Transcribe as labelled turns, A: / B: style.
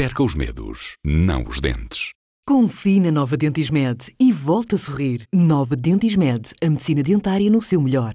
A: Perca os medos, não os dentes.
B: Confie na Nova Dentismed e volte a sorrir. Nova Dentismed, a medicina dentária no seu melhor.